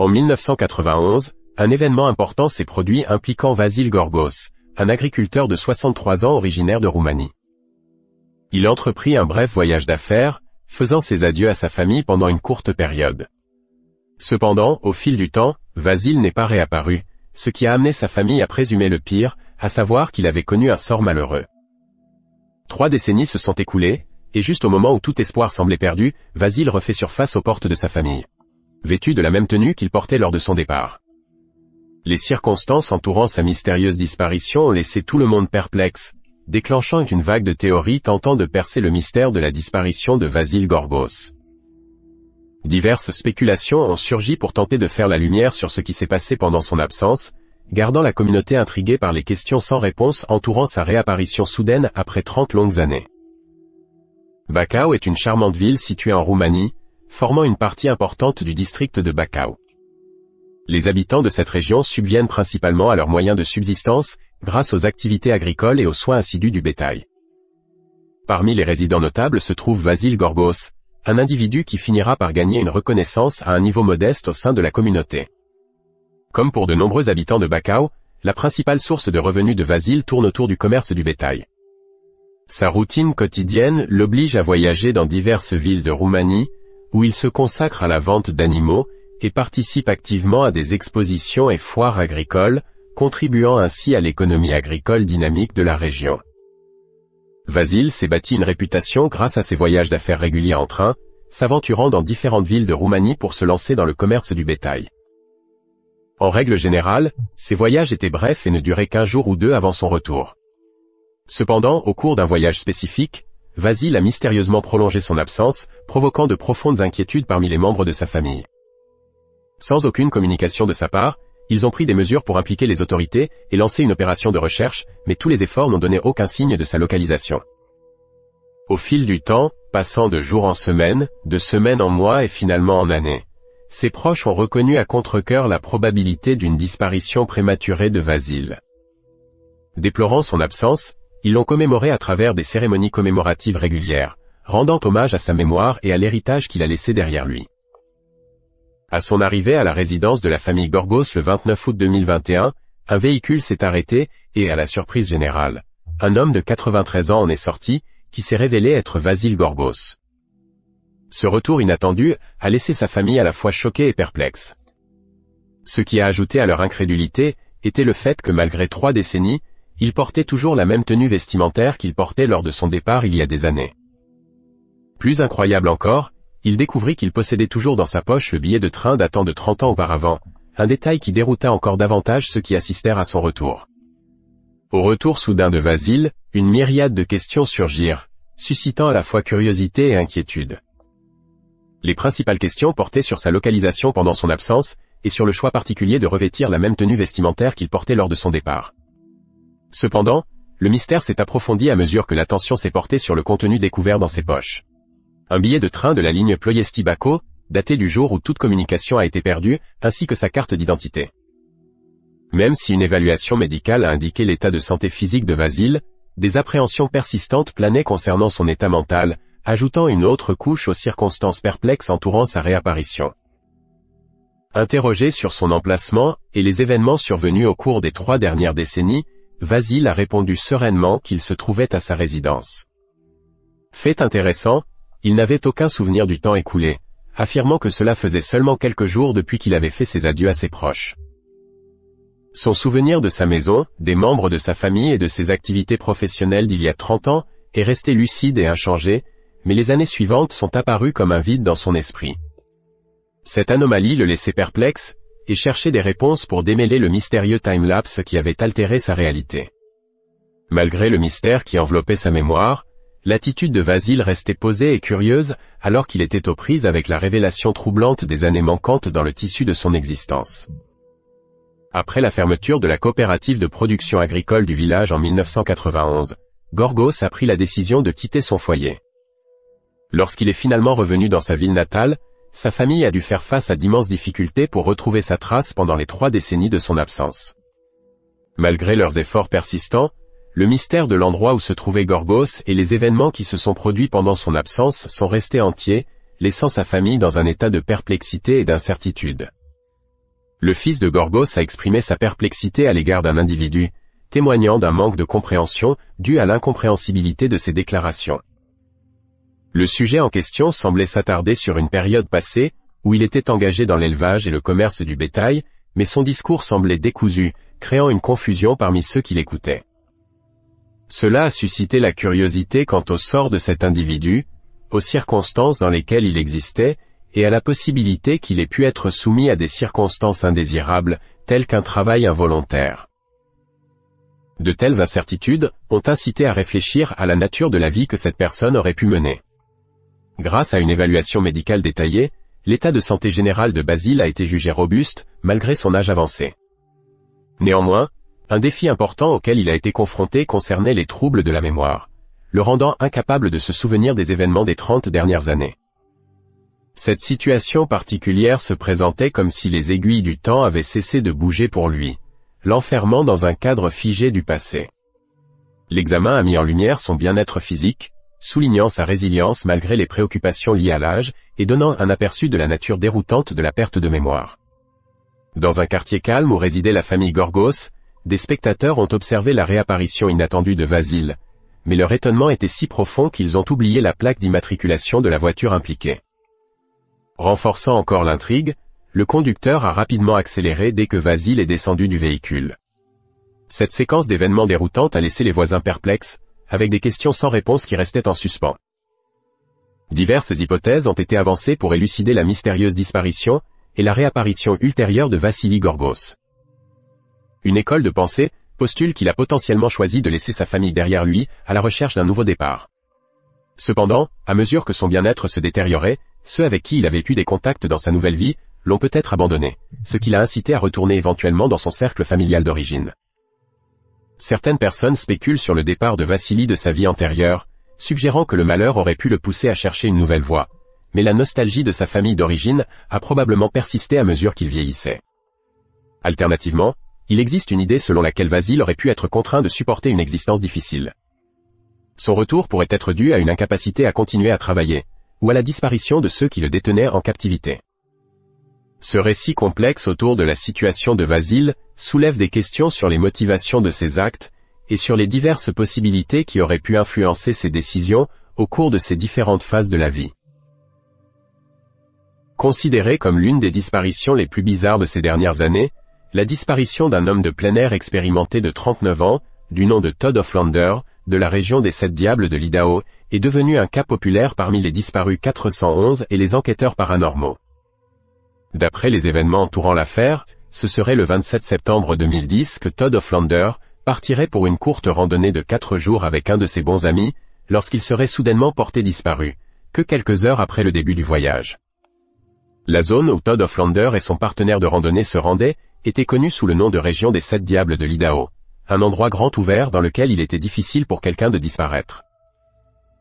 En 1991, un événement important s'est produit impliquant Vasile Gorgos, un agriculteur de 63 ans originaire de Roumanie. Il entreprit un bref voyage d'affaires, faisant ses adieux à sa famille pendant une courte période. Cependant, au fil du temps, Vasil n'est pas réapparu, ce qui a amené sa famille à présumer le pire, à savoir qu'il avait connu un sort malheureux. Trois décennies se sont écoulées, et juste au moment où tout espoir semblait perdu, Vasile refait surface aux portes de sa famille. Vêtu de la même tenue qu'il portait lors de son départ. Les circonstances entourant sa mystérieuse disparition ont laissé tout le monde perplexe, déclenchant une vague de théories tentant de percer le mystère de la disparition de Vasile Gorgos. Diverses spéculations ont surgi pour tenter de faire la lumière sur ce qui s'est passé pendant son absence, gardant la communauté intriguée par les questions sans réponse entourant sa réapparition soudaine après 30 longues années. Bacau est une charmante ville située en Roumanie, formant une partie importante du district de Bacau. Les habitants de cette région subviennent principalement à leurs moyens de subsistance, grâce aux activités agricoles et aux soins assidus du bétail. Parmi les résidents notables se trouve Vasile Gorgos, un individu qui finira par gagner une reconnaissance à un niveau modeste au sein de la communauté. Comme pour de nombreux habitants de Bacao, la principale source de revenus de Vasile tourne autour du commerce du bétail. Sa routine quotidienne l'oblige à voyager dans diverses villes de Roumanie, où il se consacre à la vente d'animaux, et participe activement à des expositions et foires agricoles, contribuant ainsi à l'économie agricole dynamique de la région. Vasile s'est bâti une réputation grâce à ses voyages d'affaires réguliers en train, s'aventurant dans différentes villes de Roumanie pour se lancer dans le commerce du bétail. En règle générale, ses voyages étaient brefs et ne duraient qu'un jour ou deux avant son retour. Cependant, au cours d'un voyage spécifique, Vasile a mystérieusement prolongé son absence, provoquant de profondes inquiétudes parmi les membres de sa famille. Sans aucune communication de sa part, ils ont pris des mesures pour impliquer les autorités et lancer une opération de recherche, mais tous les efforts n'ont donné aucun signe de sa localisation. Au fil du temps, passant de jour en semaine, de semaine en mois et finalement en année, ses proches ont reconnu à contre coeur la probabilité d'une disparition prématurée de Vasile. Déplorant son absence, ils l'ont commémoré à travers des cérémonies commémoratives régulières, rendant hommage à sa mémoire et à l'héritage qu'il a laissé derrière lui. À son arrivée à la résidence de la famille Gorgos le 29 août 2021, un véhicule s'est arrêté, et à la surprise générale, un homme de 93 ans en est sorti, qui s'est révélé être Vasile Gorgos. Ce retour inattendu a laissé sa famille à la fois choquée et perplexe. Ce qui a ajouté à leur incrédulité était le fait que malgré trois décennies, il portait toujours la même tenue vestimentaire qu'il portait lors de son départ il y a des années. Plus incroyable encore, il découvrit qu'il possédait toujours dans sa poche le billet de train datant de 30 ans auparavant, un détail qui dérouta encore davantage ceux qui assistèrent à son retour. Au retour soudain de Vasile, une myriade de questions surgirent, suscitant à la fois curiosité et inquiétude. Les principales questions portaient sur sa localisation pendant son absence, et sur le choix particulier de revêtir la même tenue vestimentaire qu'il portait lors de son départ. Cependant, le mystère s'est approfondi à mesure que l'attention s'est portée sur le contenu découvert dans ses poches un billet de train de la ligne ploiesti daté du jour où toute communication a été perdue, ainsi que sa carte d'identité. Même si une évaluation médicale a indiqué l'état de santé physique de Vasile, des appréhensions persistantes planaient concernant son état mental, ajoutant une autre couche aux circonstances perplexes entourant sa réapparition. Interrogé sur son emplacement et les événements survenus au cours des trois dernières décennies, Vasile a répondu sereinement qu'il se trouvait à sa résidence. Fait intéressant, il n'avait aucun souvenir du temps écoulé, affirmant que cela faisait seulement quelques jours depuis qu'il avait fait ses adieux à ses proches. Son souvenir de sa maison, des membres de sa famille et de ses activités professionnelles d'il y a 30 ans, est resté lucide et inchangé, mais les années suivantes sont apparues comme un vide dans son esprit. Cette anomalie le laissait perplexe, et cherchait des réponses pour démêler le mystérieux timelapse qui avait altéré sa réalité. Malgré le mystère qui enveloppait sa mémoire, L'attitude de Vasile restait posée et curieuse, alors qu'il était aux prises avec la révélation troublante des années manquantes dans le tissu de son existence. Après la fermeture de la coopérative de production agricole du village en 1991, Gorgos a pris la décision de quitter son foyer. Lorsqu'il est finalement revenu dans sa ville natale, sa famille a dû faire face à d'immenses difficultés pour retrouver sa trace pendant les trois décennies de son absence. Malgré leurs efforts persistants, le mystère de l'endroit où se trouvait Gorgos et les événements qui se sont produits pendant son absence sont restés entiers, laissant sa famille dans un état de perplexité et d'incertitude. Le fils de Gorgos a exprimé sa perplexité à l'égard d'un individu, témoignant d'un manque de compréhension dû à l'incompréhensibilité de ses déclarations. Le sujet en question semblait s'attarder sur une période passée, où il était engagé dans l'élevage et le commerce du bétail, mais son discours semblait décousu, créant une confusion parmi ceux qui l'écoutaient. Cela a suscité la curiosité quant au sort de cet individu, aux circonstances dans lesquelles il existait, et à la possibilité qu'il ait pu être soumis à des circonstances indésirables, telles qu'un travail involontaire. De telles incertitudes ont incité à réfléchir à la nature de la vie que cette personne aurait pu mener. Grâce à une évaluation médicale détaillée, l'état de santé général de Basile a été jugé robuste, malgré son âge avancé. Néanmoins, un défi important auquel il a été confronté concernait les troubles de la mémoire, le rendant incapable de se souvenir des événements des trente dernières années. Cette situation particulière se présentait comme si les aiguilles du temps avaient cessé de bouger pour lui, l'enfermant dans un cadre figé du passé. L'examen a mis en lumière son bien-être physique, soulignant sa résilience malgré les préoccupations liées à l'âge et donnant un aperçu de la nature déroutante de la perte de mémoire. Dans un quartier calme où résidait la famille Gorgos, des spectateurs ont observé la réapparition inattendue de Vasile, mais leur étonnement était si profond qu'ils ont oublié la plaque d'immatriculation de la voiture impliquée. Renforçant encore l'intrigue, le conducteur a rapidement accéléré dès que Vasile est descendu du véhicule. Cette séquence d'événements déroutantes a laissé les voisins perplexes, avec des questions sans réponse qui restaient en suspens. Diverses hypothèses ont été avancées pour élucider la mystérieuse disparition, et la réapparition ultérieure de Vasily Gorgos. Une école de pensée postule qu'il a potentiellement choisi de laisser sa famille derrière lui, à la recherche d'un nouveau départ. Cependant, à mesure que son bien-être se détériorait, ceux avec qui il a vécu des contacts dans sa nouvelle vie, l'ont peut-être abandonné, ce qui l'a incité à retourner éventuellement dans son cercle familial d'origine. Certaines personnes spéculent sur le départ de Vassili de sa vie antérieure, suggérant que le malheur aurait pu le pousser à chercher une nouvelle voie, mais la nostalgie de sa famille d'origine a probablement persisté à mesure qu'il vieillissait. Alternativement, il existe une idée selon laquelle Vasile aurait pu être contraint de supporter une existence difficile. Son retour pourrait être dû à une incapacité à continuer à travailler, ou à la disparition de ceux qui le détenaient en captivité. Ce récit complexe autour de la situation de Vasile soulève des questions sur les motivations de ses actes, et sur les diverses possibilités qui auraient pu influencer ses décisions au cours de ses différentes phases de la vie. Considéré comme l'une des disparitions les plus bizarres de ces dernières années, la disparition d'un homme de plein air expérimenté de 39 ans, du nom de Todd Offlander, de la région des Sept Diables de l'Idaho, est devenue un cas populaire parmi les disparus 411 et les enquêteurs paranormaux. D'après les événements entourant l'affaire, ce serait le 27 septembre 2010 que Todd Offlander partirait pour une courte randonnée de 4 jours avec un de ses bons amis, lorsqu'il serait soudainement porté disparu, que quelques heures après le début du voyage. La zone où Todd Offlander et son partenaire de randonnée se rendaient était connu sous le nom de région des sept diables de l'Idaho, un endroit grand ouvert dans lequel il était difficile pour quelqu'un de disparaître.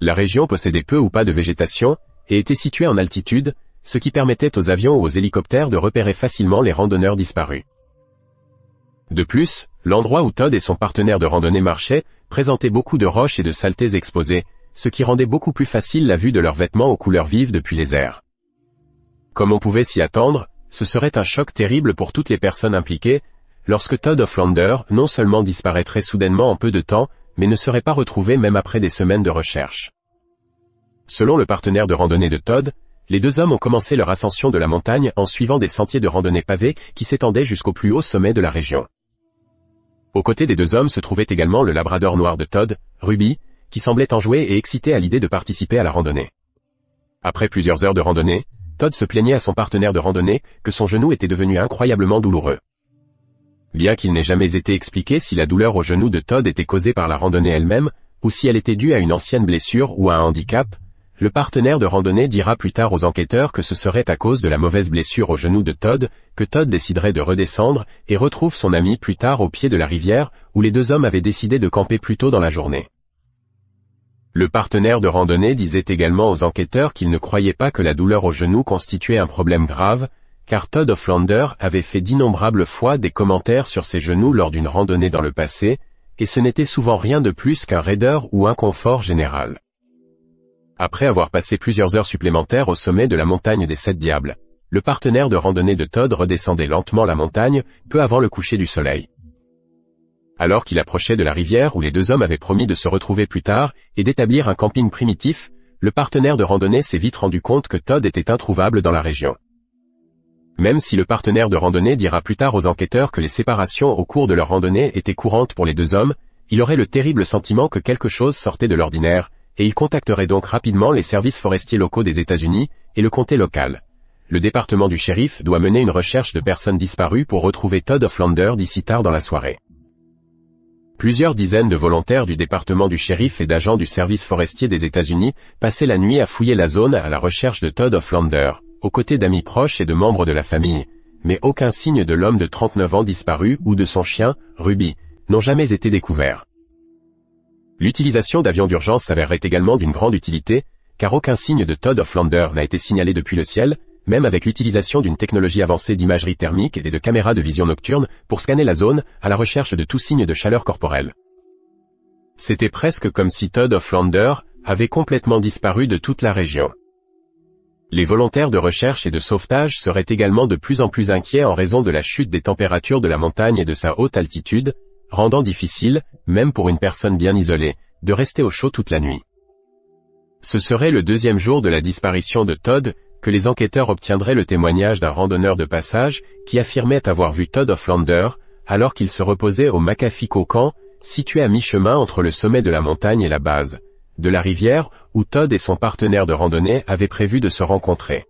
La région possédait peu ou pas de végétation, et était située en altitude, ce qui permettait aux avions ou aux hélicoptères de repérer facilement les randonneurs disparus. De plus, l'endroit où Todd et son partenaire de randonnée marchaient, présentait beaucoup de roches et de saletés exposées, ce qui rendait beaucoup plus facile la vue de leurs vêtements aux couleurs vives depuis les airs. Comme on pouvait s'y attendre, ce serait un choc terrible pour toutes les personnes impliquées, lorsque Todd Offlander non seulement disparaîtrait soudainement en peu de temps, mais ne serait pas retrouvé même après des semaines de recherche. Selon le partenaire de randonnée de Todd, les deux hommes ont commencé leur ascension de la montagne en suivant des sentiers de randonnée pavés qui s'étendaient jusqu'au plus haut sommet de la région. Aux côtés des deux hommes se trouvait également le labrador noir de Todd, Ruby, qui semblait enjoué et excité à l'idée de participer à la randonnée. Après plusieurs heures de randonnée, Todd se plaignait à son partenaire de randonnée que son genou était devenu incroyablement douloureux. Bien qu'il n'ait jamais été expliqué si la douleur au genou de Todd était causée par la randonnée elle-même, ou si elle était due à une ancienne blessure ou à un handicap, le partenaire de randonnée dira plus tard aux enquêteurs que ce serait à cause de la mauvaise blessure au genou de Todd, que Todd déciderait de redescendre et retrouve son ami plus tard au pied de la rivière, où les deux hommes avaient décidé de camper plus tôt dans la journée. Le partenaire de randonnée disait également aux enquêteurs qu'il ne croyait pas que la douleur au genou constituait un problème grave, car Todd Offlander avait fait d'innombrables fois des commentaires sur ses genoux lors d'une randonnée dans le passé, et ce n'était souvent rien de plus qu'un raideur ou un confort général. Après avoir passé plusieurs heures supplémentaires au sommet de la montagne des Sept Diables, le partenaire de randonnée de Todd redescendait lentement la montagne, peu avant le coucher du soleil alors qu'il approchait de la rivière où les deux hommes avaient promis de se retrouver plus tard, et d'établir un camping primitif, le partenaire de randonnée s'est vite rendu compte que Todd était introuvable dans la région. Même si le partenaire de randonnée dira plus tard aux enquêteurs que les séparations au cours de leur randonnée étaient courantes pour les deux hommes, il aurait le terrible sentiment que quelque chose sortait de l'ordinaire, et il contacterait donc rapidement les services forestiers locaux des États-Unis et le comté local. Le département du shérif doit mener une recherche de personnes disparues pour retrouver Todd Offlander d'ici tard dans la soirée. Plusieurs dizaines de volontaires du département du shérif et d'agents du service forestier des États-Unis passaient la nuit à fouiller la zone à la recherche de Todd Offlander, aux côtés d'amis proches et de membres de la famille. Mais aucun signe de l'homme de 39 ans disparu ou de son chien, Ruby, n'ont jamais été découverts. L'utilisation d'avions d'urgence s'avérait également d'une grande utilité, car aucun signe de Todd Offlander n'a été signalé depuis le ciel, même avec l'utilisation d'une technologie avancée d'imagerie thermique et de caméras de vision nocturne, pour scanner la zone, à la recherche de tout signe de chaleur corporelle. C'était presque comme si Todd Offlander avait complètement disparu de toute la région. Les volontaires de recherche et de sauvetage seraient également de plus en plus inquiets en raison de la chute des températures de la montagne et de sa haute altitude, rendant difficile, même pour une personne bien isolée, de rester au chaud toute la nuit. Ce serait le deuxième jour de la disparition de Todd, que les enquêteurs obtiendraient le témoignage d'un randonneur de passage, qui affirmait avoir vu Todd Offlander, alors qu'il se reposait au McAfee Camp, situé à mi-chemin entre le sommet de la montagne et la base de la rivière, où Todd et son partenaire de randonnée avaient prévu de se rencontrer.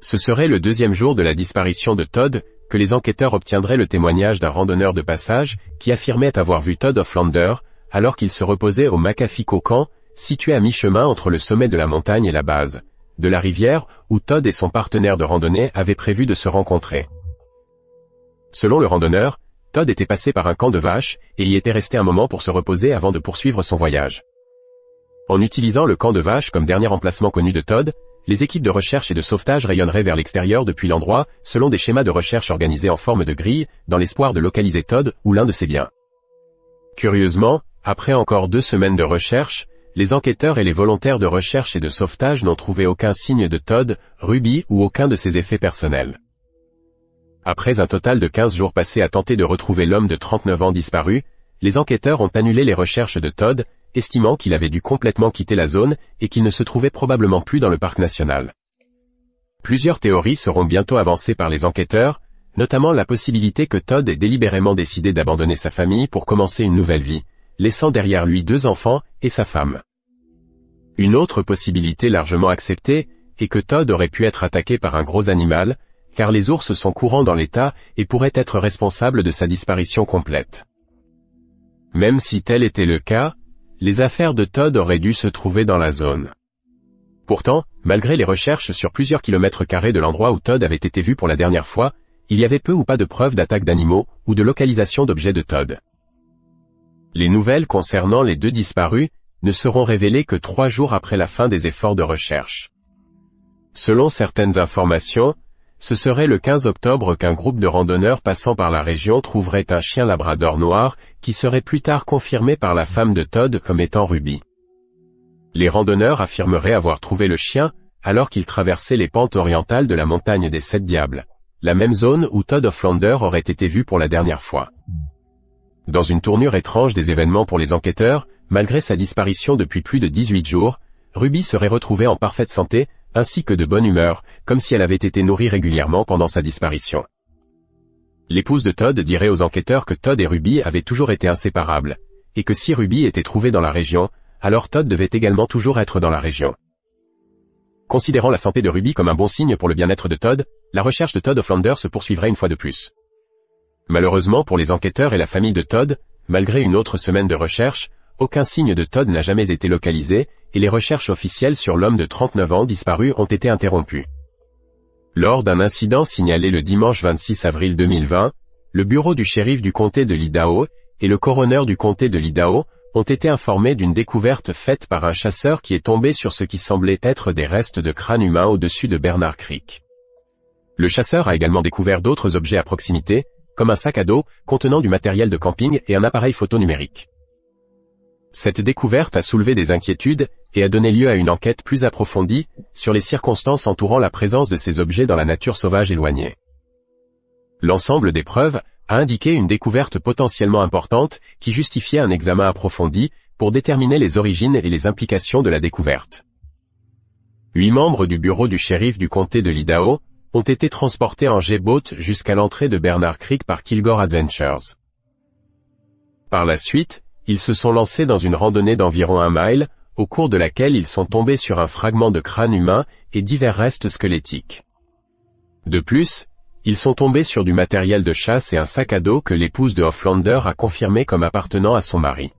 Ce serait le deuxième jour de la disparition de Todd, que les enquêteurs obtiendraient le témoignage d'un randonneur de passage, qui affirmait avoir vu Todd Offlander, alors qu'il se reposait au McAfee Camp, situé à mi-chemin entre le sommet de la montagne et la base de la rivière, où Todd et son partenaire de randonnée avaient prévu de se rencontrer. Selon le randonneur, Todd était passé par un camp de vaches, et y était resté un moment pour se reposer avant de poursuivre son voyage. En utilisant le camp de vaches comme dernier emplacement connu de Todd, les équipes de recherche et de sauvetage rayonneraient vers l'extérieur depuis l'endroit, selon des schémas de recherche organisés en forme de grille, dans l'espoir de localiser Todd ou l'un de ses biens. Curieusement, après encore deux semaines de recherche, les enquêteurs et les volontaires de recherche et de sauvetage n'ont trouvé aucun signe de Todd, Ruby ou aucun de ses effets personnels. Après un total de 15 jours passés à tenter de retrouver l'homme de 39 ans disparu, les enquêteurs ont annulé les recherches de Todd, estimant qu'il avait dû complètement quitter la zone et qu'il ne se trouvait probablement plus dans le parc national. Plusieurs théories seront bientôt avancées par les enquêteurs, notamment la possibilité que Todd ait délibérément décidé d'abandonner sa famille pour commencer une nouvelle vie, laissant derrière lui deux enfants et sa femme. Une autre possibilité largement acceptée est que Todd aurait pu être attaqué par un gros animal, car les ours sont courants dans l'état et pourraient être responsables de sa disparition complète. Même si tel était le cas, les affaires de Todd auraient dû se trouver dans la zone. Pourtant, malgré les recherches sur plusieurs kilomètres carrés de l'endroit où Todd avait été vu pour la dernière fois, il y avait peu ou pas de preuves d'attaque d'animaux ou de localisation d'objets de Todd. Les nouvelles concernant les deux disparus ne seront révélées que trois jours après la fin des efforts de recherche. Selon certaines informations, ce serait le 15 octobre qu'un groupe de randonneurs passant par la région trouverait un chien labrador noir, qui serait plus tard confirmé par la femme de Todd comme étant Ruby. Les randonneurs affirmeraient avoir trouvé le chien, alors qu'ils traversaient les pentes orientales de la montagne des Sept Diables, la même zone où Todd Flanders aurait été vu pour la dernière fois. Dans une tournure étrange des événements pour les enquêteurs, malgré sa disparition depuis plus de 18 jours, Ruby serait retrouvée en parfaite santé, ainsi que de bonne humeur, comme si elle avait été nourrie régulièrement pendant sa disparition. L'épouse de Todd dirait aux enquêteurs que Todd et Ruby avaient toujours été inséparables, et que si Ruby était trouvée dans la région, alors Todd devait également toujours être dans la région. Considérant la santé de Ruby comme un bon signe pour le bien-être de Todd, la recherche de Todd Offlander se poursuivrait une fois de plus. Malheureusement pour les enquêteurs et la famille de Todd, malgré une autre semaine de recherche, aucun signe de Todd n'a jamais été localisé, et les recherches officielles sur l'homme de 39 ans disparu ont été interrompues. Lors d'un incident signalé le dimanche 26 avril 2020, le bureau du shérif du comté de l'Idaho et le coroner du comté de Lidao, ont été informés d'une découverte faite par un chasseur qui est tombé sur ce qui semblait être des restes de crâne humain au-dessus de Bernard Creek. Le chasseur a également découvert d'autres objets à proximité, comme un sac à dos, contenant du matériel de camping et un appareil photo numérique. Cette découverte a soulevé des inquiétudes, et a donné lieu à une enquête plus approfondie, sur les circonstances entourant la présence de ces objets dans la nature sauvage éloignée. L'ensemble des preuves a indiqué une découverte potentiellement importante, qui justifiait un examen approfondi, pour déterminer les origines et les implications de la découverte. Huit membres du bureau du shérif du comté de l'Idaho, ont été transportés en G-Boat jusqu'à l'entrée de Bernard Creek par Kilgore Adventures. Par la suite, ils se sont lancés dans une randonnée d'environ un mile, au cours de laquelle ils sont tombés sur un fragment de crâne humain et divers restes squelettiques. De plus, ils sont tombés sur du matériel de chasse et un sac à dos que l'épouse de Hofflander a confirmé comme appartenant à son mari.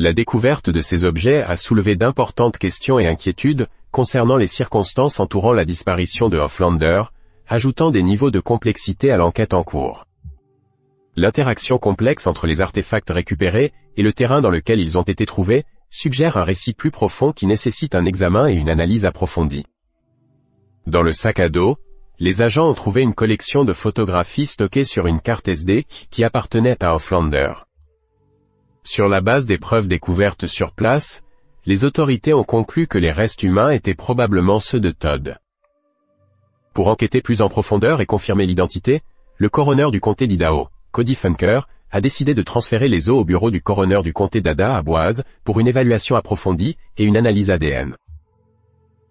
La découverte de ces objets a soulevé d'importantes questions et inquiétudes concernant les circonstances entourant la disparition de Hofflander, ajoutant des niveaux de complexité à l'enquête en cours. L'interaction complexe entre les artefacts récupérés et le terrain dans lequel ils ont été trouvés suggère un récit plus profond qui nécessite un examen et une analyse approfondie. Dans le sac à dos, les agents ont trouvé une collection de photographies stockées sur une carte SD qui appartenait à Offlander. Sur la base des preuves découvertes sur place, les autorités ont conclu que les restes humains étaient probablement ceux de Todd. Pour enquêter plus en profondeur et confirmer l'identité, le coroner du comté d'Idaho, Cody Funker, a décidé de transférer les os au bureau du coroner du comté d'Ada à Boise pour une évaluation approfondie et une analyse ADN.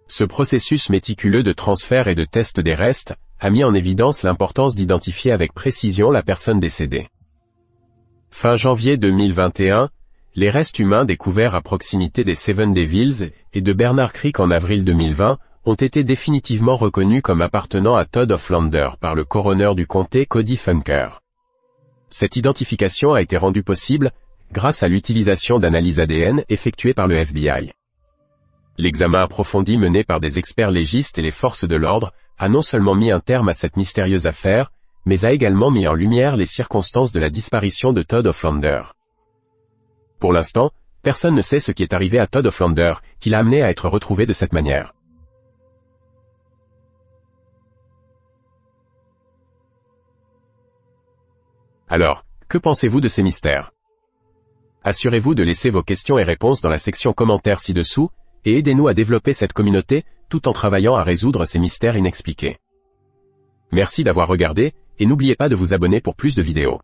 Ce processus méticuleux de transfert et de test des restes a mis en évidence l'importance d'identifier avec précision la personne décédée. Fin janvier 2021, les restes humains découverts à proximité des Seven Devils et de Bernard Creek en avril 2020 ont été définitivement reconnus comme appartenant à Todd Offlander par le coroner du comté Cody Funker. Cette identification a été rendue possible grâce à l'utilisation d'analyses ADN effectuées par le FBI. L'examen approfondi mené par des experts légistes et les forces de l'ordre a non seulement mis un terme à cette mystérieuse affaire, mais a également mis en lumière les circonstances de la disparition de Todd Offlander. Pour l'instant, personne ne sait ce qui est arrivé à Todd flanders qui l'a amené à être retrouvé de cette manière. Alors, que pensez-vous de ces mystères Assurez-vous de laisser vos questions et réponses dans la section commentaires ci-dessous, et aidez-nous à développer cette communauté, tout en travaillant à résoudre ces mystères inexpliqués. Merci d'avoir regardé, et n'oubliez pas de vous abonner pour plus de vidéos.